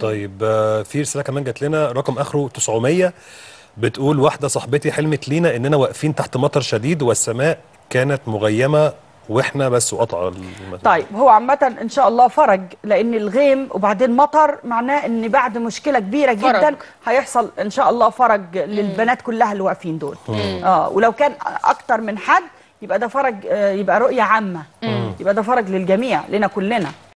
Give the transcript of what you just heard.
طيب آه، في رساله كمان جات لنا رقم اخره 900 بتقول واحده صاحبتي حلمت لينا اننا واقفين تحت مطر شديد والسماء كانت مغيمه واحنا بس وقطع طيب هو عامه ان شاء الله فرج لان الغيم وبعدين مطر معناه ان بعد مشكله كبيره فرج. جدا هيحصل ان شاء الله فرج للبنات كلها اللي واقفين دول مم. اه ولو كان اكتر من حد يبقى ده فرج آه، يبقى رؤيه عامه مم. يبقى ده فرج للجميع لنا كلنا